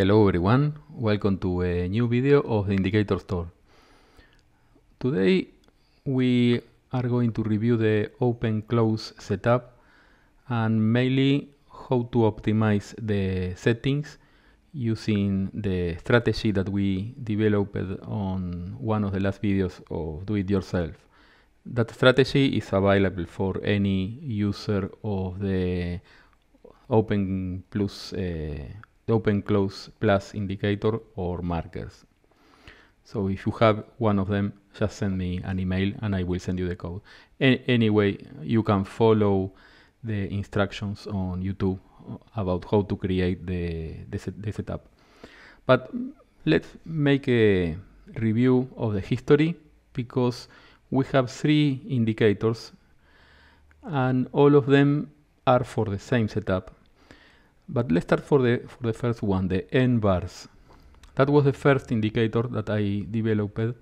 Hello everyone, welcome to a new video of the Indicator Store. Today we are going to review the open close setup and mainly how to optimize the settings using the strategy that we developed on one of the last videos of do it yourself. That strategy is available for any user of the Open Plus uh, the open close plus indicator or markers. So if you have one of them, just send me an email and I will send you the code. A anyway, you can follow the instructions on YouTube about how to create the, the, set the setup. But let's make a review of the history because we have three indicators and all of them are for the same setup but let's start for the, for the first one, the N bars. That was the first indicator that I developed.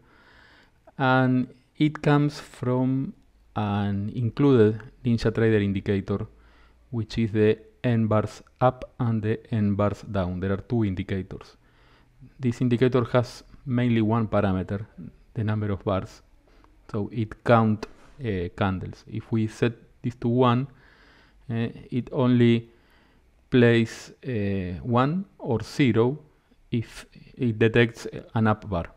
And it comes from an included NinjaTrader indicator, which is the N bars up and the N bars down. There are two indicators. This indicator has mainly one parameter, the number of bars. So it counts uh, candles. If we set this to one, uh, it only place uh, eh, 1 or 0 if it detects an up bar.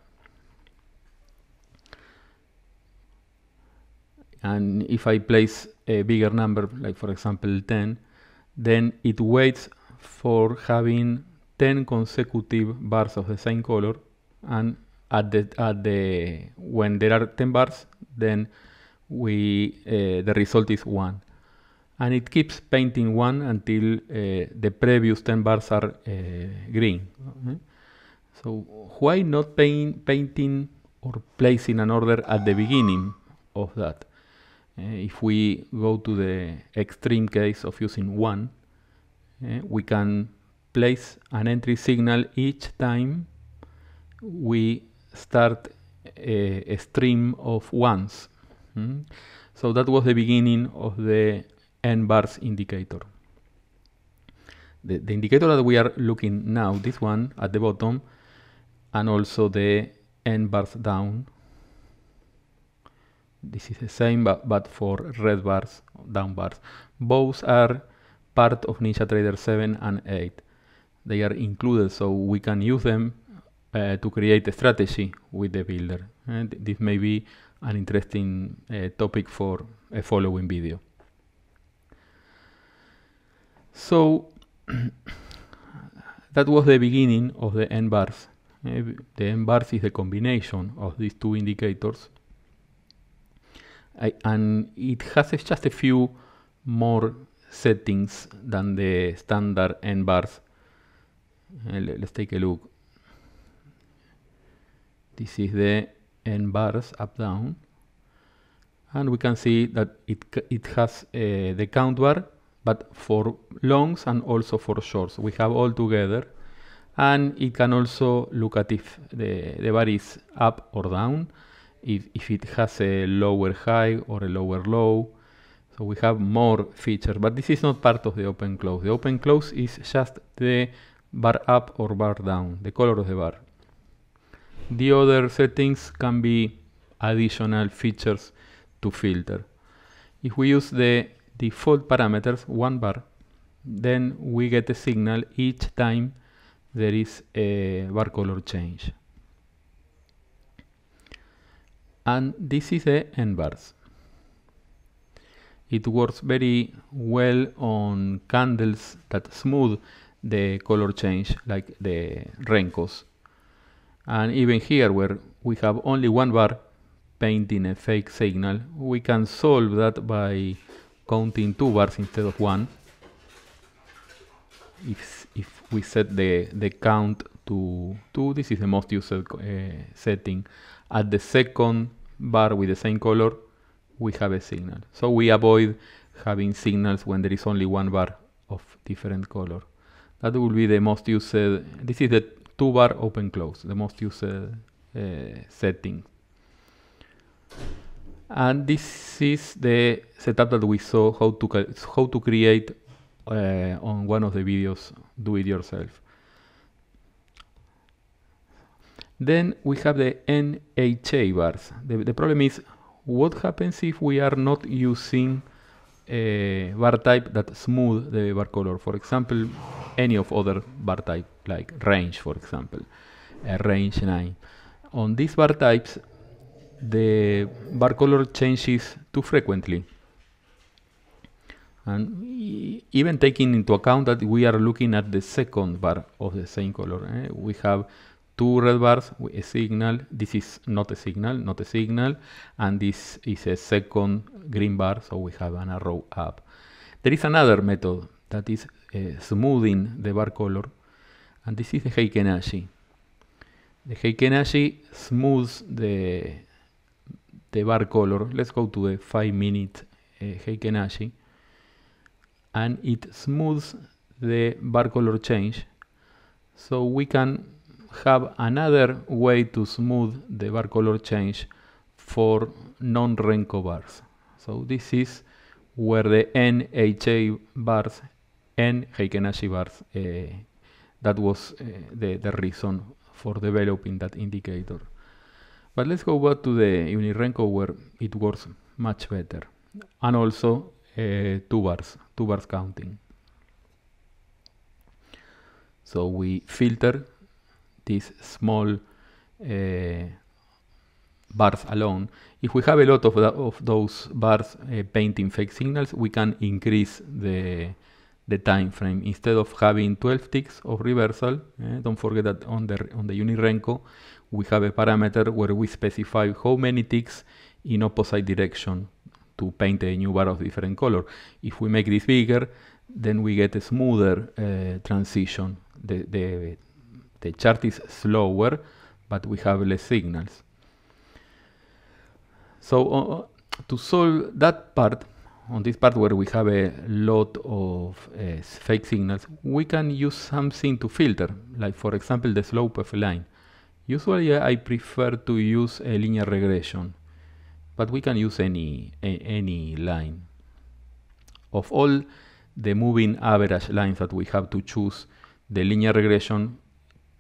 And if I place a bigger number, like for example 10, then it waits for having 10 consecutive bars of the same color and at the, at the when there are 10 bars then we uh, the result is 1 and it keeps painting one until uh, the previous 10 bars are uh, green. Mm-hmm. So why not paint, painting or placing an order at the beginning of that? Uh, if we go to the extreme case of using one, uh, we can place an entry signal each time we start a, uh, a stream of ones. Mm? So that was the beginning of the and bars indicator. The, the indicator that we are looking now, this one at the bottom, and also the end bars down. This is the same, but, but for red bars, down bars. Both are part of NinjaTrader 7 and 8. They are included, so we can use them uh, to create a strategy with the builder. And this may be an interesting uh, topic for a following video. So that was the beginning of the n bars. Eh, the n bars is the combination of these two indicators. I, and it has just a few more settings than the standard n bars. Uh, let's take a look. This is the n bars up down. And we can see that it, it has uh, the count bar but for longs and also for shorts. We have all together and it can also look at if the, the bar is up or down, if, if it has a lower high or a lower low. So we have more features, but this is not part of the open close. The open close is just the bar up or bar down, the color of the bar. The other settings can be additional features to filter. If we use the Default fault parameters one bar then we get a signal each time there is a bar color change and this is the n bars it works very well on candles that smooth the color change like the Renkos. And even here where we have only one bar painting a fake signal, we can solve that by counting two bars instead of one if, if we set the, the count to 2, this is the most used uh, setting. At the second bar with the same color, we have a signal. So we avoid having signals when there is only one bar of different color. That will be the most used, uh, this is the two bar open close, the most used uh, uh setting. And this is the setup that we saw how to, how to create uh, on one of the videos, do it yourself. Then we have the NHA bars. The, the problem is what happens if we are not using a uh, bar type that smooth the bar color. For example, any of other bar type like range, for example, uh, range 9. On these bar types, the bar color changes too frequently. And even taking into account that we are looking at the second bar of the same color, eh? we have two red bars, a signal, this is not a signal, not a signal, and this is a second green bar, so we have an arrow up. There is another method that is uh, smoothing the bar color, and this is the Heikenashi. The Heikenashi smooths the the bar color. Let's go to the 5 minute uh, eh, Heikenshi and it smooths the bar color change so we can have another way to smooth the bar color change for non-renko bars. So this is where the NHA bars and Heikenashi bars, uh, that was uh, the, the reason for developing that indicator. But let's go back to the Unirenco where it works much better. And also uh, two bars, two bars counting. So we filter these small uh, bars alone. If we have a lot of, of those bars uh, painting fake signals, we can increase the, the time frame. Instead of having 12 ticks of reversal, don't forget that on the, on the Unirenco, we have a parameter where we specify how many ticks in opposite direction to paint a new bar of different color. If we make this bigger, then we get a smoother uh, transition. The, the, the chart is slower, but we have less signals. So uh, uh to solve that part, on this part where we have a lot of uh, fake signals, we can use something to filter, like for example the slope of a line. Usually I prefer to use a linear regression, but we can use any, any line. Of all the moving average lines that we have to choose, the linear regression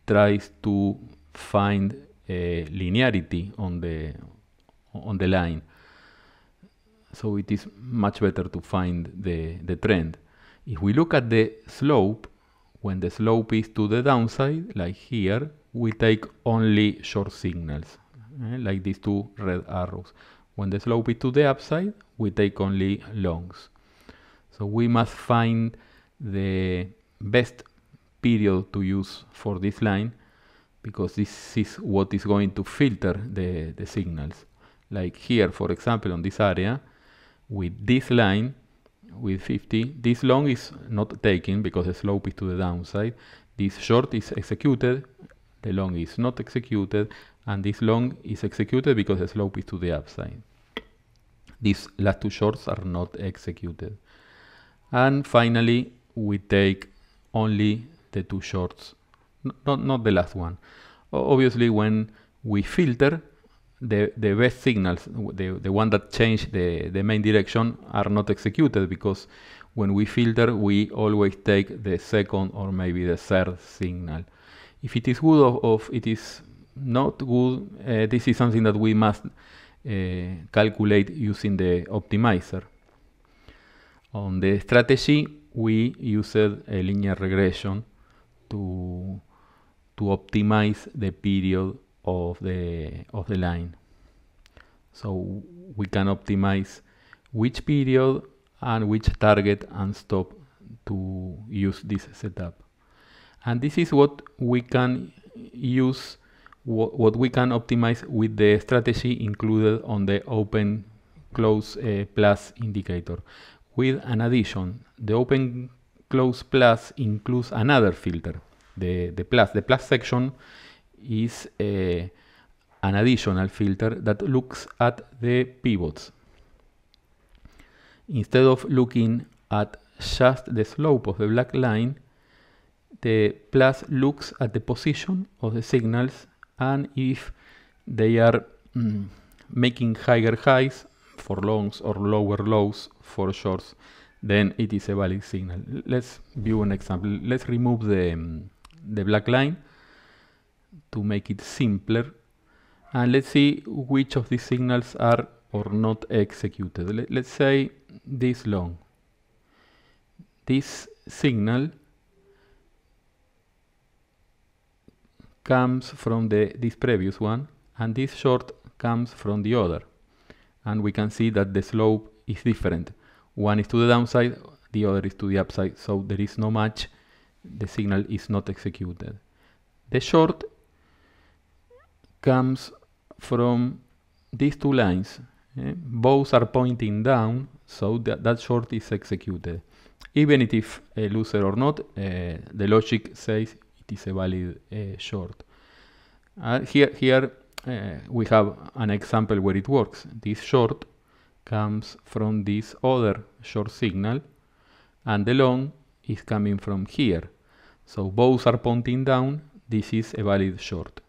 tries to find a linearity on the, on the line. So it is much better to find the, the trend. If we look at the slope, when the slope is to the downside, like here, we take only short signals, eh, like these two red arrows. When the slope is to the upside, we take only longs. So we must find the best period to use for this line because this is what is going to filter the, the signals. Like here, for example, on this area, with this line, with 50. This long is not taken because the slope is to the downside. This short is executed, the long is not executed, and this long is executed because the slope is to the upside. These last two shorts are not executed. And finally, we take only the two shorts, not, not the last one. Obviously, when we filter, the, the best signals, the, the one that change the, the main direction, are not executed because when we filter, we always take the second or maybe the third signal. If it is good or, if it is not good, uh, this is something that we must uh, calculate using the optimizer. On the strategy, we used a linear regression to, to optimize the period of the of the line so we can optimize which period and which target and stop to use this setup and this is what we can use wh what we can optimize with the strategy included on the open close uh, plus indicator with an addition the open close plus includes another filter the the plus the plus section is a, eh, an additional filter that looks at the pivots. Instead of looking at just the slope of the black line, the plus looks at the position of the signals and if they are mm, making higher highs for longs or lower lows for shorts, then it is a valid signal. Let's view an example. Let's remove the, um, the black line to make it simpler. And uh, let's see which of these signals are or not executed. Let, let's say this long. This signal comes from the, this previous one and this short comes from the other. And we can see that the slope is different. One is to the downside, the other is to the upside, so there is no match, the signal is not executed. The short comes from these two lines. Eh? Both are pointing down, so that, that short is executed. Even if a eh, loser or not, eh, the logic says it is a valid eh, short. Uh, here, here we have an example where it works. This short comes from this other short signal and the long is coming from here. So both are pointing down, this is a valid short.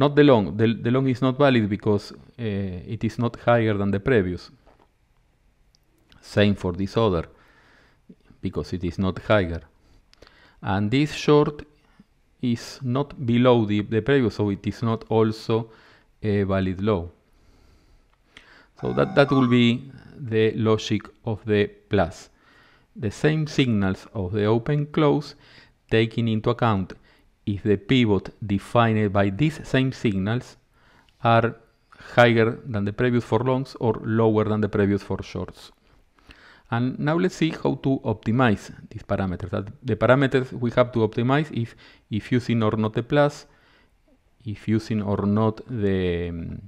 Not the long. The, the long is not valid because uh, it is not higher than the previous. Same for this other, because it is not higher. And this short is not below the, the previous, so it is not also a valid low. So that, that will be the logic of the plus. The same signals of the open close taking into account if the pivot defined by these same signals are higher than the previous for longs or lower than the previous for shorts. And now let's see how to optimize these parameters. That the parameters we have to optimize is if using or not the plus, if using or not the, um,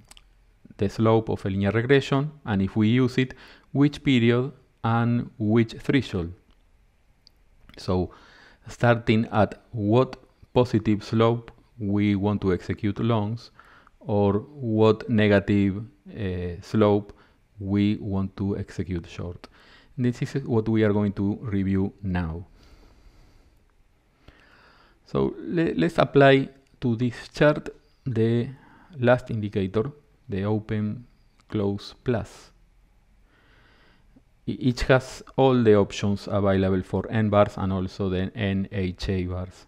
the slope of a linear regression, and if we use it, which period and which threshold. So starting at what positive slope we want to execute longs or what negative uh, slope we want to execute short. This is what we are going to review now. So le let's apply to this chart the last indicator, the open close plus. Each has all the options available for N bars and also the NHA bars.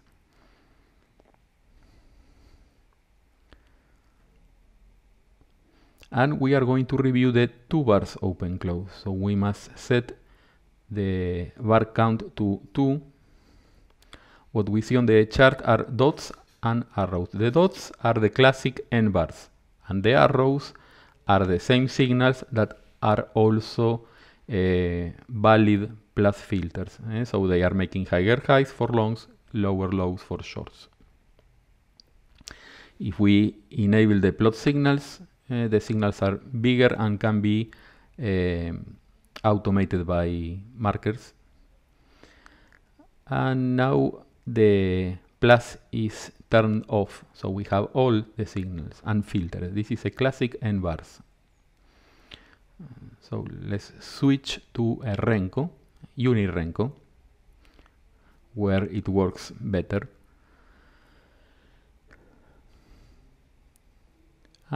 and we are going to review the two bars open close. So we must set the bar count to 2. What we see on the chart are dots and arrows. The dots are the classic end bars and the arrows are the same signals that are also uh, valid plus filters. Eh? So they are making higher highs for longs, lower lows for shorts. If we enable the plot signals, uh, eh, the signals are bigger and can be eh, automated by markers. And now the plus is turned off, so we have all the signals unfiltered. This is a classic NBARS. So let's switch to a Renko, Unirenko, where it works better.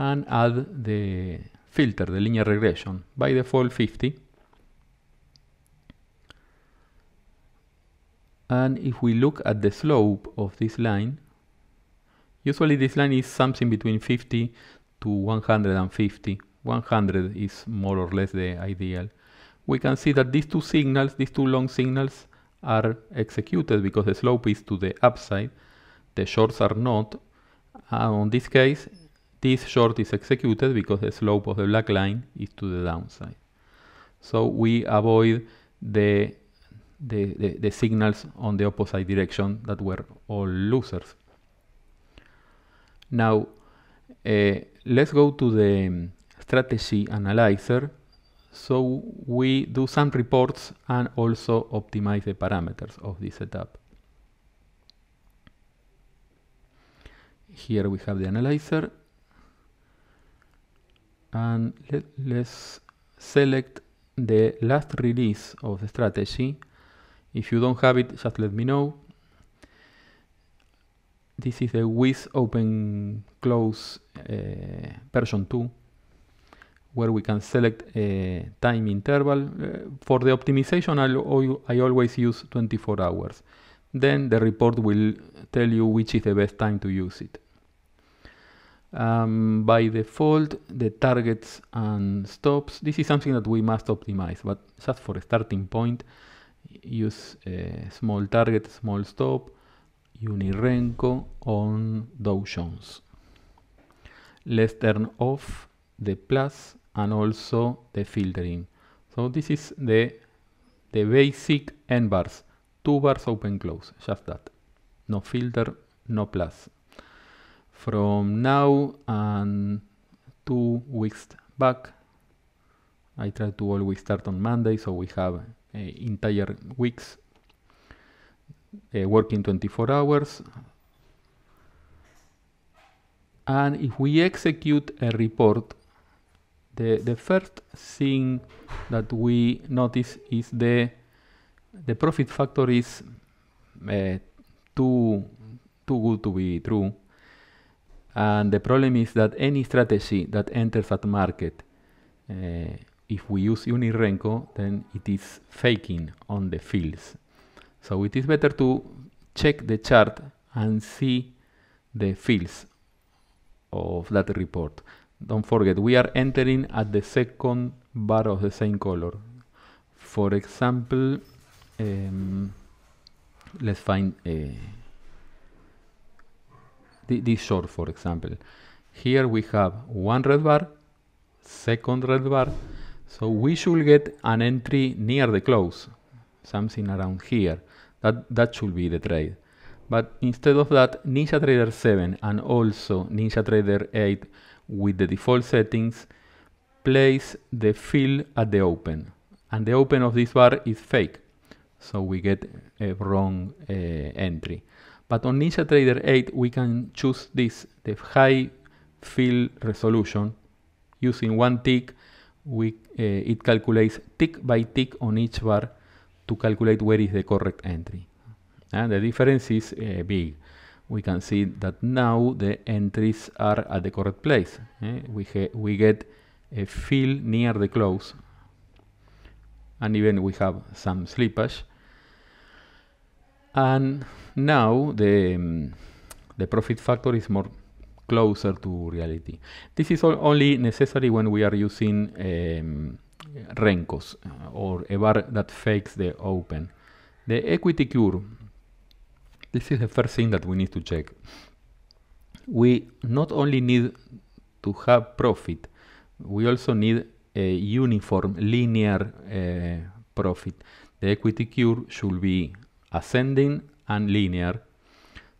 and add the filter, the linear regression, by default 50. And if we look at the slope of this line, usually this line is something between 50 to 150. 100 is more or less the ideal. We can see that these two signals, these two long signals, are executed because the slope is to the upside. The shorts are not. Uh, on this case, this short is executed because the slope of the black line is to the downside. So we avoid the, the, the, the signals on the opposite direction that were all losers. Now, uh, let's go to the um, strategy analyzer. So we do some reports and also optimize the parameters of this setup. Here we have the analyzer and let, let's select the last release of the strategy. If you don't have it, just let me know. This is the with Open Close uh, version 2, where we can select a time interval. Uh, for the optimization, i I always use 24 hours. Then the report will tell you which is the best time to use it. Um, by default, the targets and stops. This is something that we must optimize, but just for a starting point, use a small target, small stop, unirenko on Dow Jones. Let's turn off the plus and also the filtering. So this is the, the basic n bars, two bars open close, just that. No filter, no plus from now and two weeks back. I try to always start on Monday, so we have uh, entire weeks uh, working 24 hours. And if we execute a report, the, the first thing that we notice is the the profit factor is uh, too too good to be true. And the problem is that any strategy that enters that market, uh, if we use Unirenco, then it is faking on the fields. So it is better to check the chart and see the fields of that report. Don't forget, we are entering at the second bar of the same color. For example, um, let's find a eh, the, this short, for example. Here we have one red bar, second red bar, so we should get an entry near the close, something around here. That, that should be the trade. But instead of that, NinjaTrader 7 and also NinjaTrader 8 with the default settings place the fill at the open. And the open of this bar is fake. So we get a wrong uh, entry. But on NinjaTrader 8, we can choose this, the high field resolution. Using one tick, we, uh, it calculates tick by tick on each bar to calculate where is the correct entry. And the difference is uh, big. We can see that now the entries are at the correct place. Eh? We, we get a fill near the close. And even we have some slippage. And now the, um, the profit factor is more closer to reality. This is only necessary when we are using um, Renkos uh, or a bar that fakes the open. The equity curve, this is the first thing that we need to check. We not only need to have profit, we also need a uniform linear uh, profit. The equity curve should be ascending and linear.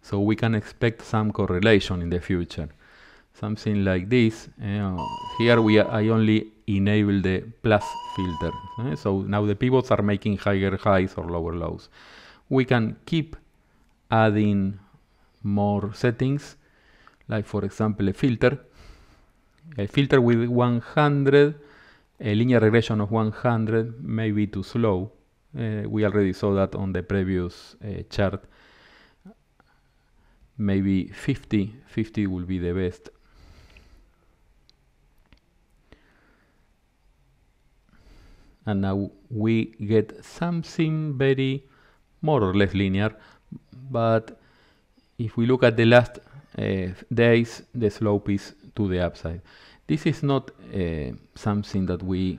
So we can expect some correlation in the future. Something like this. Uh, here we I only enable the plus filter. Uh, so now the pivots are making higher highs or lower lows. We can keep adding more settings, like for example a filter. A filter with 100, a linear regression of 100, may be too slow. Eh, we already saw that on the previous eh, chart. Maybe 50, 50 will be the best. and now we get something very more or less linear but if we look at the last uh, days the slope is to the upside this is not uh, something that we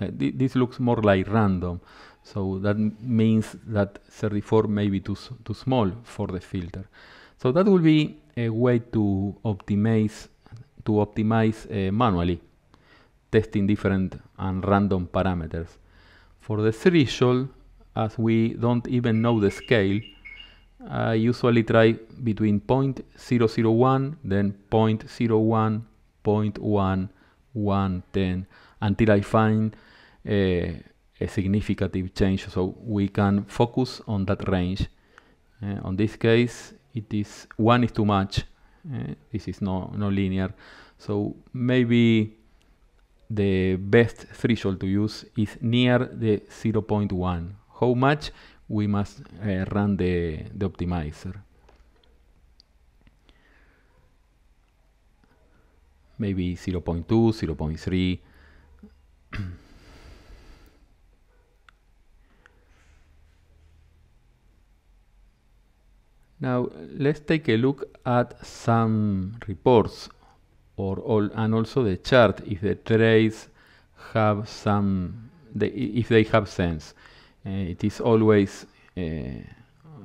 uh, th this looks more like random so that means that 34 may be too, too small for the filter. So that will be a way to optimize to optimize uh, manually, testing different and random parameters. For the threshold, as we don't even know the scale, I usually try between 0.001, then 0.01, 0.1, 110, until I find uh, a significant change, so we can focus on that range. Uh, on this case, it is one is too much. Uh, this is no no linear, so maybe the best threshold to use is near the 0.1. How much we must uh, run the the optimizer. Maybe 0 0.2, 0 0.3. Now let's take a look at some reports or all, and also the chart if the trades have some the, if they have sense. Uh, it is always uh,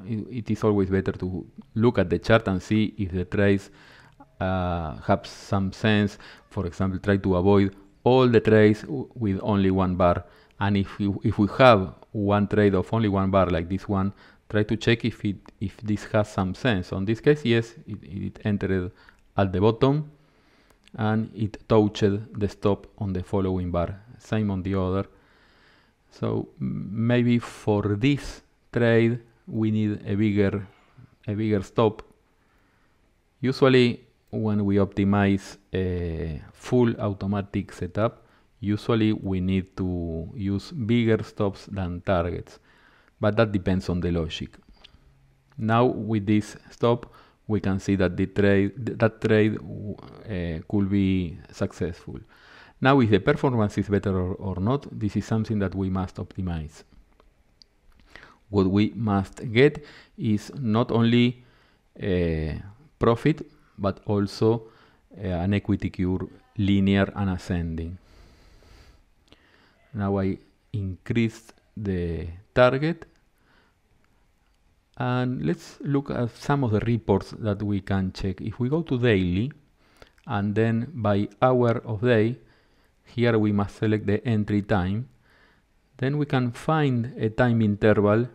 it, it is always better to look at the chart and see if the trades uh, have some sense. For example, try to avoid all the trades with only one bar. And if if we have one trade of only one bar like this one, try to check if it if this has some sense. On this case, yes, it, it entered at the bottom and it touched the stop on the following bar. Same on the other. So maybe for this trade we need a bigger a bigger stop. Usually when we optimize a full automatic setup, usually we need to use bigger stops than targets but that depends on the logic. Now with this stop, we can see that the trade that trade uh, could be successful. Now, if the performance is better or, or, not, this is something that we must optimize. What we must get is not only a uh, profit, but also uh, an equity curve linear and ascending. Now I increased the target and let's look at some of the reports that we can check. If we go to daily and then by hour of day, here we must select the entry time. Then we can find a time interval,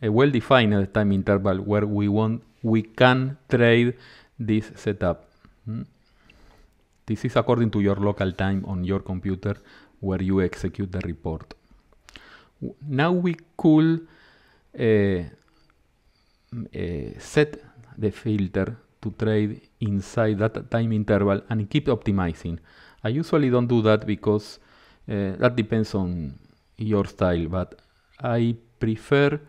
a well-defined time interval where we want we can trade this setup. Hmm? This is according to your local time on your computer where you execute the report. Now we could uh, eh, Eh, set the filter to trade inside that time interval and keep optimizing. I usually don't do that because eh, that depends on your style, but I prefer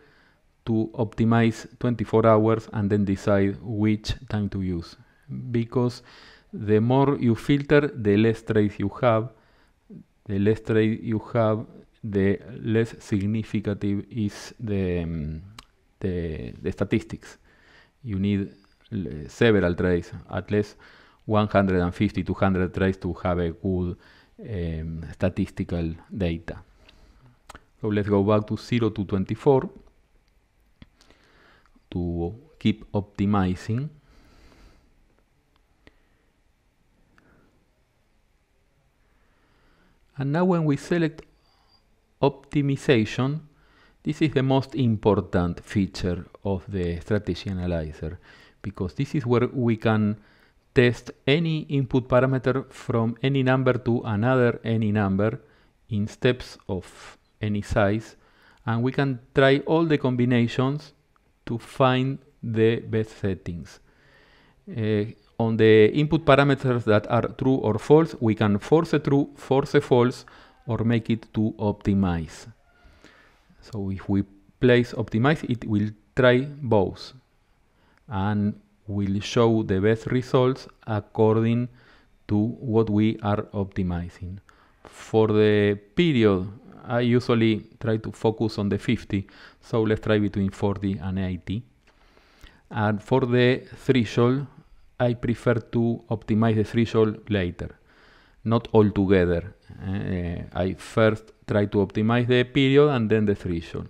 to optimize 24 hours and then decide which time to use because the more you filter the less trades you have the less trade you have the less significant is the um, de, de statistics. You need several trades, at least 150, 200 trades to have a good um, statistical data. So let's go back to 0 to 24 to keep optimizing. And now when we select optimization, this is the most important feature of the strategy analyzer because this is where we can test any input parameter from any number to another any number in steps of any size and we can try all the combinations to find the best settings. Uh, on the input parameters that are true or false, we can force a true, force a false, or make it to optimize. So if we place optimize, it will try both and will show the best results according to what we are optimizing. For the period, I usually try to focus on the 50, so let's try between 40 and 80. And for the threshold, I prefer to optimize the threshold later, not all together. Uh, I first try to optimize the period and then the threshold.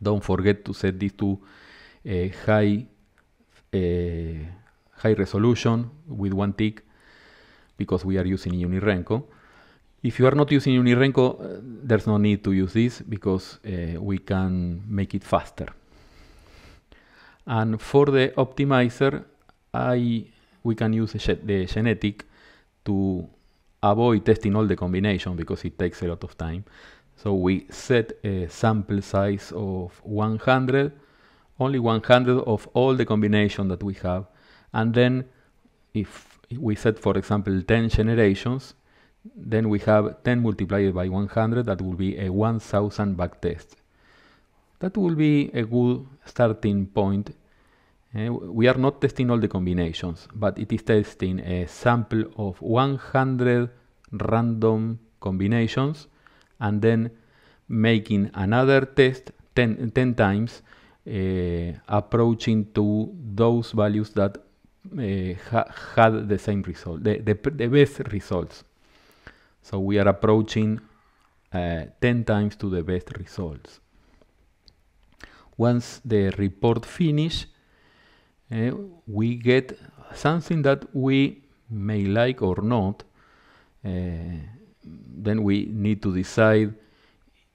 Don't forget to set this to uh, high, uh, high resolution with one tick because we are using Unirenco. If you are not using Unirenco, uh, eh, there's no need to use this because eh, we can make it faster. And for the optimizer, I, we can use the genetic to avoid testing all the combination because it takes a lot of time. So we set a sample size of 100, only 100 of all the combination that we have. And then if we set, for example, 10 generations, then we have 10 multiplied by 100, that will be a 1000 backtest. That will be a good starting point Eh, we are not testing all the combinations, but it is testing a sample of 100 random combinations and then making another test 10, 10 times uh, approaching to those values that uh, ha had the same result, the, the, the, best results. So we are approaching uh, 10 times to the best results. Once the report finish, uh, we get something that we may like or not. Uh, then we need to decide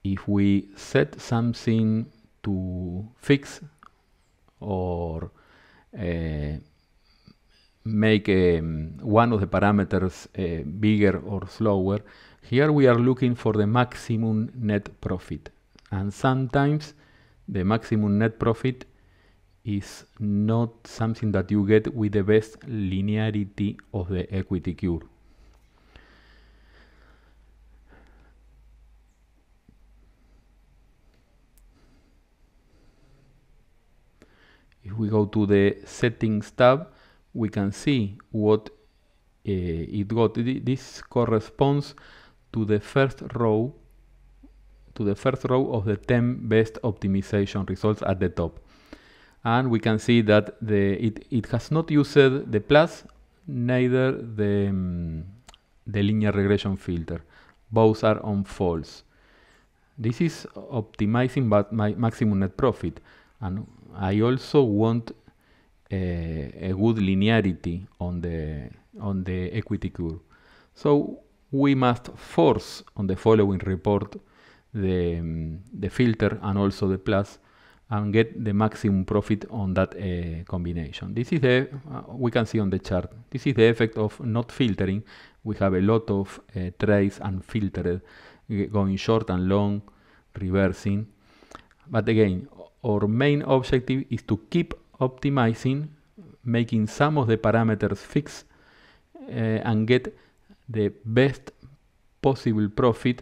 if we set something to fix or uh, make um, one of the parameters uh, bigger or slower. Here we are looking for the maximum net profit. And sometimes the maximum net profit is not something that you get with the best linearity of the equity curve. If we go to the settings tab, we can see what uh, it got. This corresponds to the first row to the first row of the 10 best optimization results at the top and we can see that the it, it has not used the plus neither the um, the linear regression filter both are on false this is optimizing but my maximum net profit and I also want a, eh, a good linearity on the on the equity curve so we must force on the following report the, um, the filter and also the plus and get the maximum profit on that uh, combination. This is the, uh, we can see on the chart, this is the effect of not filtering. We have a lot of uh, trades unfiltered, uh, going short and long, reversing. But again, our main objective is to keep optimizing, making some of the parameters fixed uh, and get the best possible profit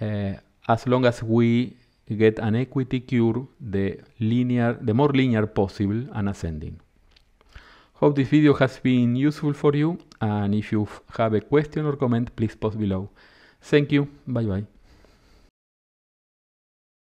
uh, as long as we get an equity curve the linear, the more linear possible and ascending. Hope this video has been useful for you and if you have a question or comment please post below. Thank you, bye bye.